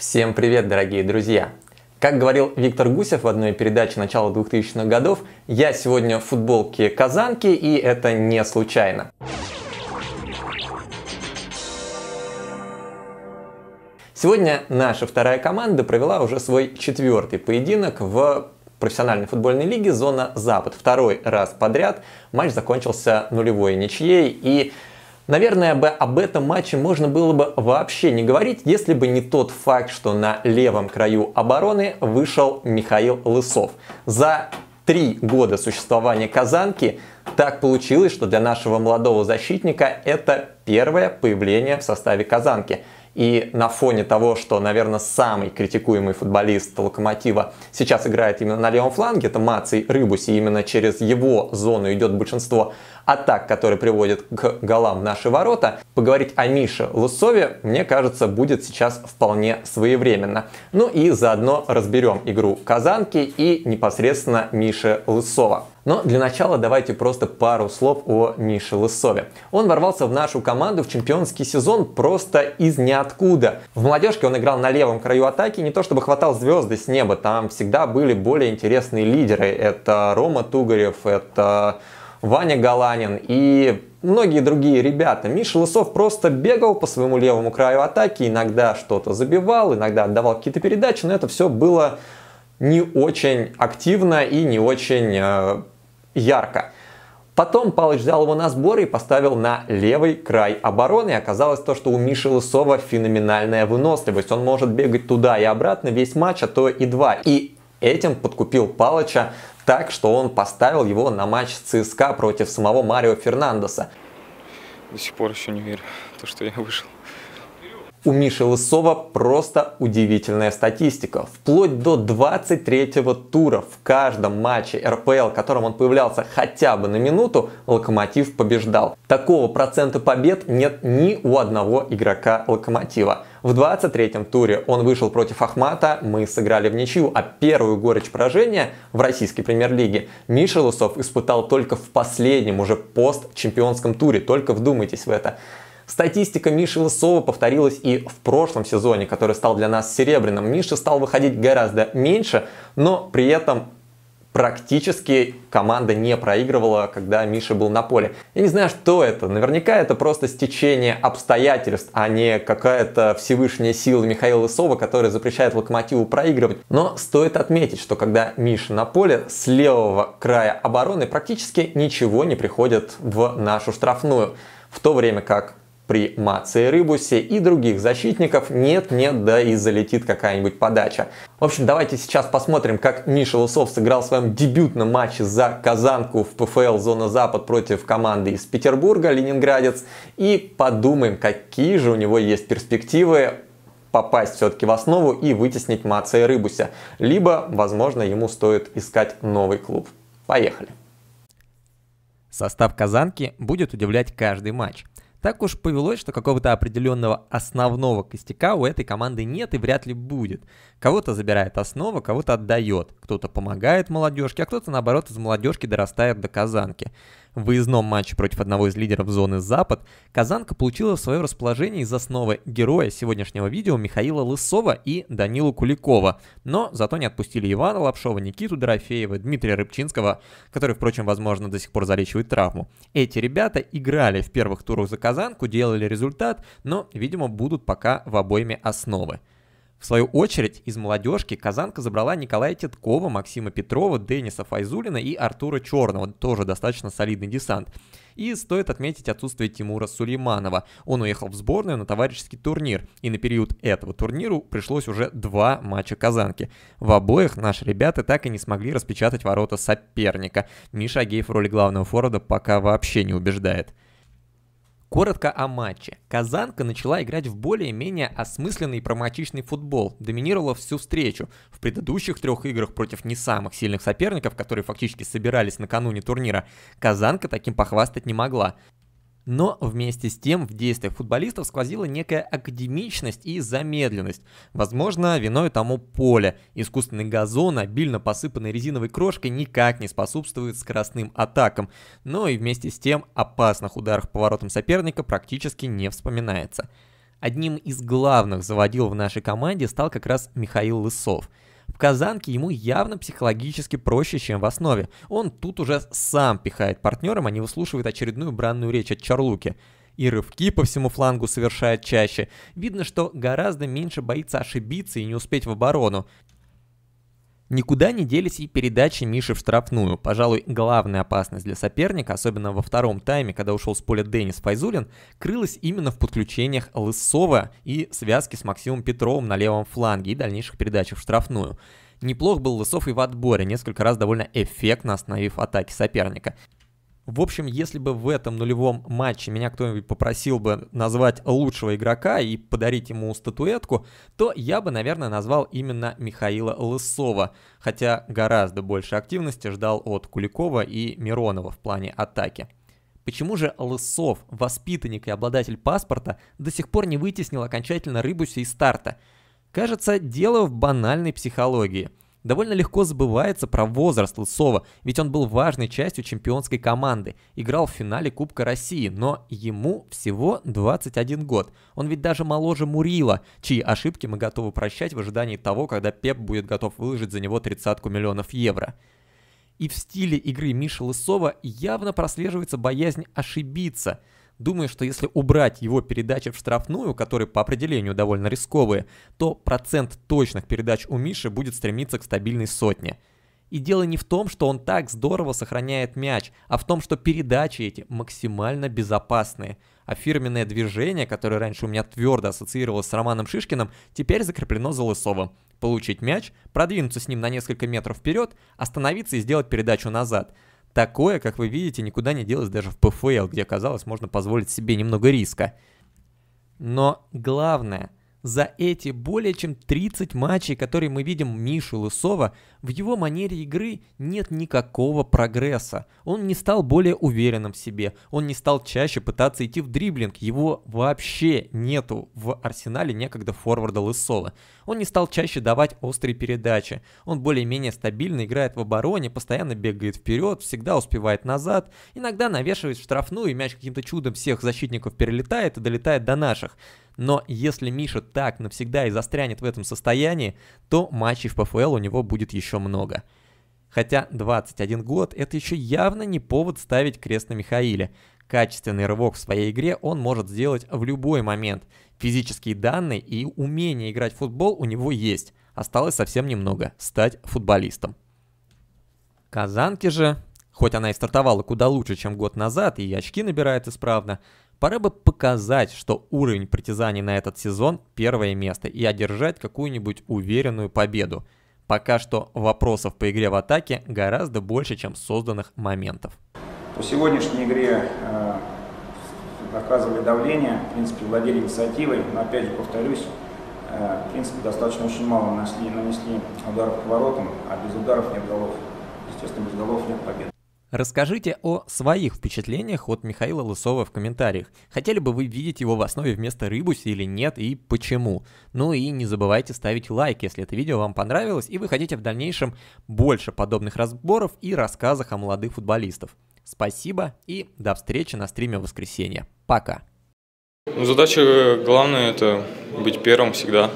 Всем привет, дорогие друзья! Как говорил Виктор Гусев в одной передаче начала 2000-х годов, я сегодня в футболке казанки, и это не случайно. Сегодня наша вторая команда провела уже свой четвертый поединок в профессиональной футбольной лиге «Зона Запад». Второй раз подряд матч закончился нулевой ничьей, и Наверное, бы об этом матче можно было бы вообще не говорить, если бы не тот факт, что на левом краю обороны вышел Михаил Лысов. За три года существования Казанки так получилось, что для нашего молодого защитника это первое появление в составе Казанки – и на фоне того, что, наверное, самый критикуемый футболист Локомотива сейчас играет именно на левом фланге, это Маций Рыбуси, именно через его зону идет большинство атак, которые приводят к голам в наши ворота, поговорить о Мише Лусове, мне кажется, будет сейчас вполне своевременно. Ну и заодно разберем игру Казанки и непосредственно Миши Лысова. Но для начала давайте просто пару слов о Мише Лысове. Он ворвался в нашу команду в чемпионский сезон просто из ниоткуда. В молодежке он играл на левом краю атаки, не то чтобы хватал звезды с неба, там всегда были более интересные лидеры. Это Рома Тугарев, это Ваня Галанин и многие другие ребята. Миша Лысов просто бегал по своему левому краю атаки, иногда что-то забивал, иногда отдавал какие-то передачи, но это все было не очень активно и не очень э, ярко. Потом Палыч взял его на сбор и поставил на левый край обороны. И оказалось то, что у Миши Лысова феноменальная выносливость. Он может бегать туда и обратно весь матч, а то и два. И этим подкупил Палыча так, что он поставил его на матч ЦСКА против самого Марио Фернандеса. До сих пор еще не верю, то, что я вышел у Миши Лысова просто удивительная статистика. Вплоть до 23-го тура в каждом матче РПЛ, в котором он появлялся хотя бы на минуту, Локомотив побеждал. Такого процента побед нет ни у одного игрока Локомотива. В 23-м туре он вышел против Ахмата, мы сыграли в ничью, а первую горечь поражения в российской премьер-лиге Миша Лысов испытал только в последнем уже пост-чемпионском туре, только вдумайтесь в это. Статистика Миши Лысова повторилась и в прошлом сезоне, который стал для нас серебряным. Миша стал выходить гораздо меньше, но при этом практически команда не проигрывала, когда Миша был на поле. Я не знаю, что это. Наверняка это просто стечение обстоятельств, а не какая-то всевышняя сила Михаила Лысова, которая запрещает Локомотиву проигрывать. Но стоит отметить, что когда Миша на поле, с левого края обороны практически ничего не приходит в нашу штрафную. В то время как при Маце и Рыбусе и других защитников нет-нет, да и залетит какая-нибудь подача. В общем, давайте сейчас посмотрим, как Миша Лысов сыграл в своем дебютном матче за Казанку в ПФЛ «Зона Запад» против команды из Петербурга «Ленинградец». И подумаем, какие же у него есть перспективы попасть все-таки в основу и вытеснить Маца и Рыбуся. Либо, возможно, ему стоит искать новый клуб. Поехали! Состав Казанки будет удивлять каждый матч. Так уж повелось, что какого-то определенного основного костяка у этой команды нет и вряд ли будет. Кого-то забирает основа, кого-то отдает, кто-то помогает молодежке, а кто-то наоборот из молодежки дорастает до казанки. В выездном матче против одного из лидеров зоны «Запад» Казанка получила в свое расположение из основы героя сегодняшнего видео Михаила Лысова и Данила Куликова, но зато не отпустили Ивана Лапшова, Никиту Дорофеева, Дмитрия Рыбчинского, который, впрочем, возможно, до сих пор залечивает травму. Эти ребята играли в первых турах за Казанку, делали результат, но, видимо, будут пока в обойме основы. В свою очередь, из молодежки Казанка забрала Николая Титкова, Максима Петрова, Дениса Файзулина и Артура Черного, тоже достаточно солидный десант. И стоит отметить отсутствие Тимура Сулейманова. Он уехал в сборную на товарищеский турнир, и на период этого турниру пришлось уже два матча Казанки. В обоих наши ребята так и не смогли распечатать ворота соперника. Миша Агеев в роли главного форварда пока вообще не убеждает. Коротко о матче. Казанка начала играть в более-менее осмысленный и проматичный футбол, доминировала всю встречу. В предыдущих трех играх против не самых сильных соперников, которые фактически собирались накануне турнира, Казанка таким похвастать не могла но вместе с тем в действиях футболистов сквозила некая академичность и замедленность. Возможно, виной тому поле. Искусственный газон, обильно посыпанный резиновой крошкой, никак не способствует скоростным атакам, но и вместе с тем опасных ударах по воротам соперника практически не вспоминается. Одним из главных заводил в нашей команде стал как раз Михаил Лысов – казанке ему явно психологически проще, чем в основе. Он тут уже сам пихает партнером, а не выслушивает очередную бранную речь от Чарлуки и рывки по всему флангу совершает чаще. Видно, что гораздо меньше боится ошибиться и не успеть в оборону. Никуда не делись и передачи Миши в штрафную. Пожалуй, главная опасность для соперника, особенно во втором тайме, когда ушел с поля Денис Файзулин, крылась именно в подключениях Лысова и связке с Максимом Петровым на левом фланге и дальнейших передачах в штрафную. Неплох был Лысов и в отборе, несколько раз довольно эффектно остановив атаки соперника. В общем, если бы в этом нулевом матче меня кто-нибудь попросил бы назвать лучшего игрока и подарить ему статуэтку, то я бы, наверное, назвал именно Михаила Лысова, хотя гораздо больше активности ждал от Куликова и Миронова в плане атаки. Почему же Лысов, воспитанник и обладатель паспорта, до сих пор не вытеснил окончательно Рыбуся из старта? Кажется, дело в банальной психологии – Довольно легко забывается про возраст Лысова, ведь он был важной частью чемпионской команды, играл в финале Кубка России, но ему всего 21 год. Он ведь даже моложе Мурила, чьи ошибки мы готовы прощать в ожидании того, когда Пеп будет готов выложить за него тридцатку миллионов евро. И в стиле игры Миши Лысова явно прослеживается боязнь ошибиться – Думаю, что если убрать его передачи в штрафную, которые по определению довольно рисковые, то процент точных передач у Миши будет стремиться к стабильной сотне. И дело не в том, что он так здорово сохраняет мяч, а в том, что передачи эти максимально безопасные. А фирменное движение, которое раньше у меня твердо ассоциировалось с Романом Шишкиным, теперь закреплено за Лысовым. Получить мяч, продвинуться с ним на несколько метров вперед, остановиться и сделать передачу назад – Такое, как вы видите, никуда не делось даже в PFL, где, казалось, можно позволить себе немного риска. Но главное – за эти более чем 30 матчей, которые мы видим Мишу Лысова, в его манере игры нет никакого прогресса. Он не стал более уверенным в себе, он не стал чаще пытаться идти в дриблинг, его вообще нету в арсенале некогда форварда Лысова. Он не стал чаще давать острые передачи, он более-менее стабильно играет в обороне, постоянно бегает вперед, всегда успевает назад, иногда навешивает штрафную и мяч каким-то чудом всех защитников перелетает и долетает до наших. Но если Миша так навсегда и застрянет в этом состоянии, то матчей в ПФЛ у него будет еще много. Хотя 21 год – это еще явно не повод ставить крест на Михаиле. Качественный рывок в своей игре он может сделать в любой момент. Физические данные и умение играть в футбол у него есть. Осталось совсем немного – стать футболистом. Казанки же, хоть она и стартовала куда лучше, чем год назад, и очки набирает исправно, Пора бы показать, что уровень притязаний на этот сезон первое место и одержать какую-нибудь уверенную победу. Пока что вопросов по игре в атаке гораздо больше, чем созданных моментов. По сегодняшней игре э, оказывали давление, в принципе, владели инициативой, но опять же повторюсь, э, в принципе, достаточно очень мало нанесли, нанесли ударов к воротам, а без ударов нет голов. Естественно, без голов нет победы. Расскажите о своих впечатлениях от Михаила Лысова в комментариях. Хотели бы вы видеть его в основе вместо Рыбуси или нет и почему? Ну и не забывайте ставить лайк, если это видео вам понравилось и вы хотите в дальнейшем больше подобных разборов и рассказах о молодых футболистов. Спасибо и до встречи на стриме в воскресенье. Пока! Ну, задача главная – это быть первым всегда.